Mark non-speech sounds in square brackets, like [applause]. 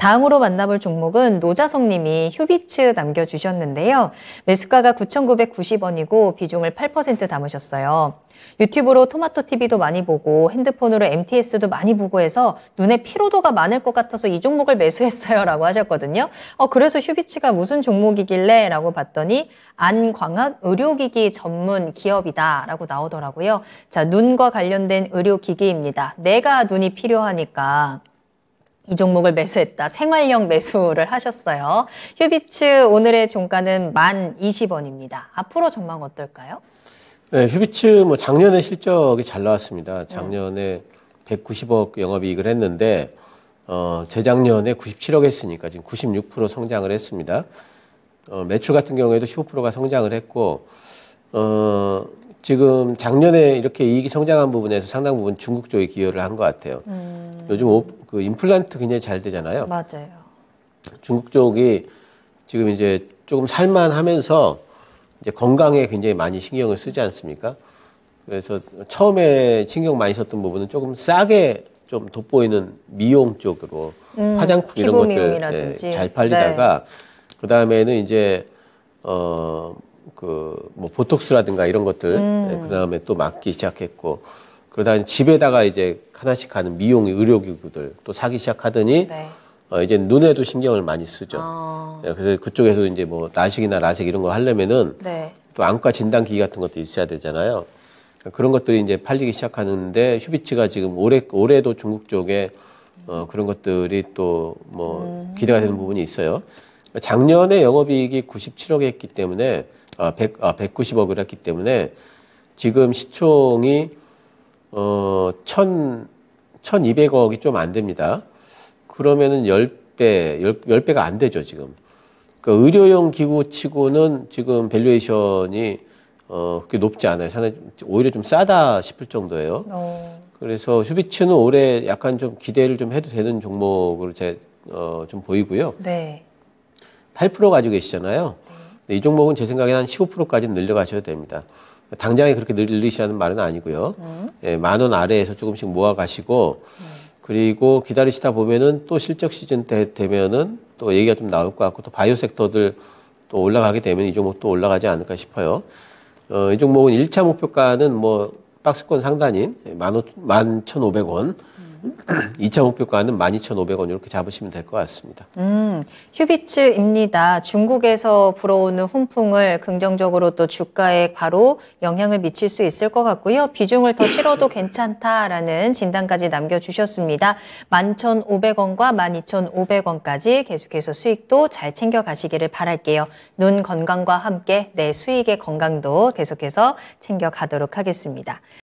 다음으로 만나볼 종목은 노자성님이 휴비츠 남겨주셨는데요. 매수가가 9,990원이고 비중을 8% 담으셨어요. 유튜브로 토마토 TV도 많이 보고 핸드폰으로 MTS도 많이 보고 해서 눈에 피로도가 많을 것 같아서 이 종목을 매수했어요 라고 하셨거든요. 어, 그래서 휴비치가 무슨 종목이길래 라고 봤더니 안광학 의료기기 전문 기업이다 라고 나오더라고요. 자, 눈과 관련된 의료기기입니다. 내가 눈이 필요하니까 이 종목을 매수했다. 생활형 매수를 하셨어요. 휴비츠 오늘의 종가는 만 20원입니다. 앞으로 전망 어떨까요? 네, 휴비츠 뭐 작년에 실적이 잘 나왔습니다. 네. 작년에 네. 190억 영업이익을 했는데 어, 재작년에 97억 했으니까 지금 96% 성장을 했습니다. 어, 매출 같은 경우에도 15%가 성장을 했고 어, 지금 작년에 이렇게 이익이 성장한 부분에서 상당 부분 중국 쪽에 기여를 한 것 같아요. 음. 요즘 오, 그 임플란트 굉장히 잘 되잖아요. 맞아요. 중국 쪽이 지금 이제 조금 살만하면서 이제 건강에 굉장히 많이 신경을 쓰지 않습니까? 그래서 처음에 신경 많이 썼던 부분은 조금 싸게 좀 돋보이는 미용 쪽으로 음, 화장품 이런 것들 예, 잘 팔리다가 네. 어, 그 다음에는 이제 어 그 뭐 보톡스라든가 이런 것들 음. 예, 그 다음에 또 맞기 시작했고 그러다 집에다가 이제 하나씩 가는 미용 의료기구들 또 사기 시작하더니 네. 어, 이제 눈에도 신경을 많이 쓰죠. 아. 예, 그래서 그쪽에서 이제 뭐 라식이나 라섹 이런 거 하려면은 네. 또 안과 진단기기 같은 것도 있어야 되잖아요. 그러니까 그런 것들이 이제 팔리기 시작하는데 휴비치가 지금 올해 올해도 중국 쪽에 어, 그런 것들이 또뭐 음. 기대가 되는 부분이 있어요. 작년에 영업이익이 97억에 했기 때문에 아, 100, 아 190억을 했기 때문에 지금 시총이 어, 1 2 0 0억이좀 안 됩니다. 그러면은 10배, 10, 배가안 되죠, 지금. 그러니까 의료용 기구 치고는 지금 밸류에이션이 어, 그렇게 높지 않아요. 상당히 오히려 좀 싸다 싶을 정도예요. 어. 그래서 슈비츠는 올해 약간 좀 기대를 좀 해도 되는 종목으로 제, 어, 좀 보이고요. 네. 8% 가지고 계시잖아요. 네. 이 종목은 제 생각에는 한 15%까지 는 늘려가셔도 됩니다. 당장에 그렇게 늘리시라는 말은 아니고요. 음. 예, 만원 아래에서 조금씩 모아 가시고 음. 그리고 기다리시다 보면은 또 실적 시즌 때 되면은 또 얘기가 좀 나올 것 같고 또 바이오 섹터들 또 올라가게 되면 이 종목 또 올라가지 않을까 싶어요. 어, 이 종목은 1차 목표가는 뭐 박스권 상단인 만오만천0백원 2차 음. [clears throat] 목표가는 12,500원 이렇게 잡으시면 될 것 같습니다. 음, 휴비츠입니다. 중국에서 불어오는 훈풍을 긍정적으로 또 주가에 바로 영향을 미칠 수 있을 것 같고요. 비중을 더 실어도 [clears throat] 괜찮다라는 진단까지 남겨주셨습니다. 11,500원과 12,500원까지 계속해서 수익도 잘 챙겨가시기를 바랄게요. 눈 건강과 함께 내 수익의 건강도 계속해서 챙겨가도록 하겠습니다.